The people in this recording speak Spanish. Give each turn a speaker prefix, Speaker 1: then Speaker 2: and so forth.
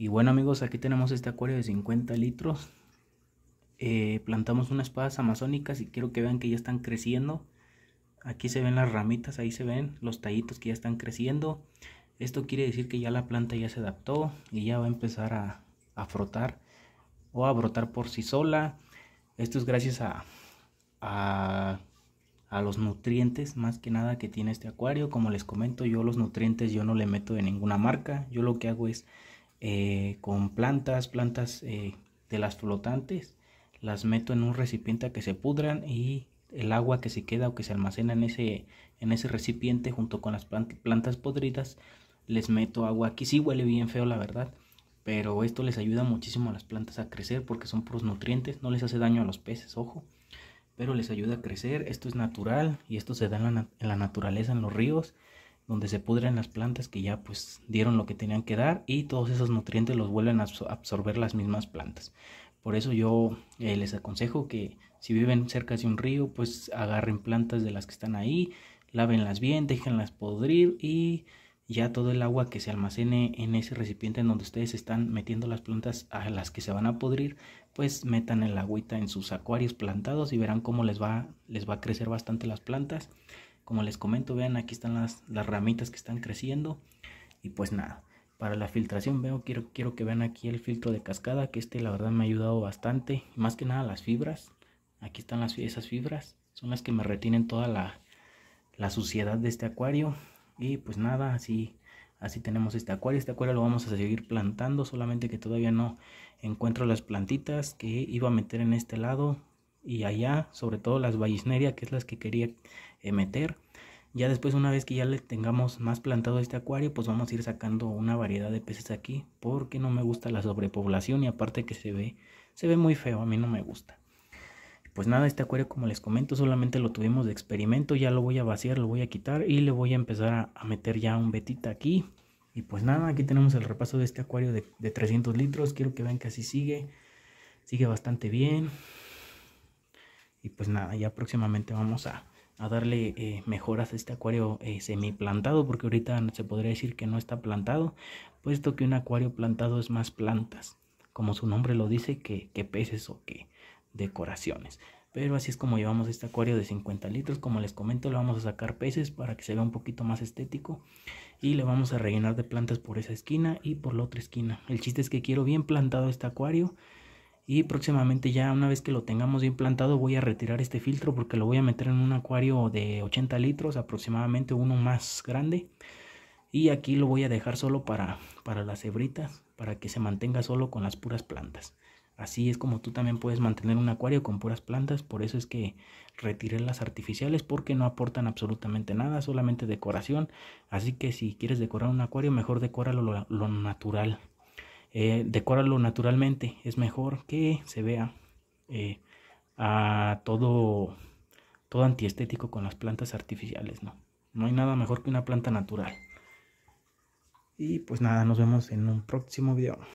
Speaker 1: Y bueno amigos, aquí tenemos este acuario de 50 litros. Eh, plantamos unas espadas amazónicas y quiero que vean que ya están creciendo. Aquí se ven las ramitas, ahí se ven los tallitos que ya están creciendo. Esto quiere decir que ya la planta ya se adaptó y ya va a empezar a, frotar o a brotar por sí sola. Esto es gracias a, a, a, los nutrientes más que nada que tiene este acuario. Como les comento, yo los nutrientes yo no le meto de ninguna marca. Yo lo que hago es eh, con plantas, plantas eh, de las flotantes, las meto en un recipiente a que se pudran y el agua que se queda o que se almacena en ese, en ese recipiente junto con las plantas podridas, les meto agua. Aquí sí huele bien feo, la verdad, pero esto les ayuda muchísimo a las plantas a crecer porque son puros nutrientes, no les hace daño a los peces, ojo, pero les ayuda a crecer. Esto es natural y esto se da en la naturaleza, en los ríos donde se pudren las plantas que ya pues dieron lo que tenían que dar y todos esos nutrientes los vuelven a absorber las mismas plantas. Por eso yo eh, les aconsejo que si viven cerca de un río, pues agarren plantas de las que están ahí, lávenlas bien, déjenlas podrir y ya todo el agua que se almacene en ese recipiente en donde ustedes están metiendo las plantas a las que se van a podrir, pues metan el agüita en sus acuarios plantados y verán cómo les va, les va a crecer bastante las plantas como les comento, vean aquí están las, las ramitas que están creciendo. Y pues nada, para la filtración veo, quiero, quiero que vean aquí el filtro de cascada, que este la verdad me ha ayudado bastante. Más que nada las fibras, aquí están las, esas fibras, son las que me retienen toda la, suciedad de este acuario. Y pues nada, así así tenemos este acuario este acuario lo vamos a seguir plantando solamente que todavía no encuentro las plantitas que iba a meter en este lado y allá, sobre todo las vallisneria, que es las que quería eh, meter. Ya después, una vez que ya le tengamos más plantado este acuario, pues vamos a ir sacando una variedad de peces aquí, porque no me gusta la sobrepoblación y aparte que se ve, se ve muy feo, a mí no me gusta. Pues nada, este acuario como les comento solamente lo tuvimos de experimento, ya lo voy a vaciar, lo voy a quitar y le voy a empezar a, meter ya un betita aquí. Y pues nada, aquí tenemos el repaso de este acuario de, de 300 litros, quiero que vean que así sigue, sigue bastante bien, pues nada, ya próximamente vamos a, darle eh, mejoras a este acuario eh, semi plantado, porque ahorita se podría decir que no está plantado, puesto que un acuario plantado es más plantas, como su nombre lo dice, que, que peces o que decoraciones. Pero así es como llevamos este acuario de 50 litros. Como les comento, le vamos a sacar peces para que se vea un poquito más estético. Y le vamos a rellenar de plantas por esa esquina y por la otra esquina. El chiste es que quiero bien plantado este acuario y próximamente ya una vez que lo tengamos bien plantado voy a retirar este filtro porque lo voy a meter en un acuario de 80 litros aproximadamente uno más grande y aquí lo voy a dejar solo para, para las hebritas para que se mantenga solo con las puras plantas así es como tú también puedes mantener un acuario con puras plantas por eso es que retiré las artificiales porque no aportan absolutamente nada solamente decoración así que si quieres decorar un acuario mejor decóralo lo natural eh, decóralo naturalmente. Es mejor que se vea eh, a todo, todo antiestético con las plantas artificiales, ¿no? No hay nada mejor que una planta natural. Y pues nada, nos vemos en un próximo video.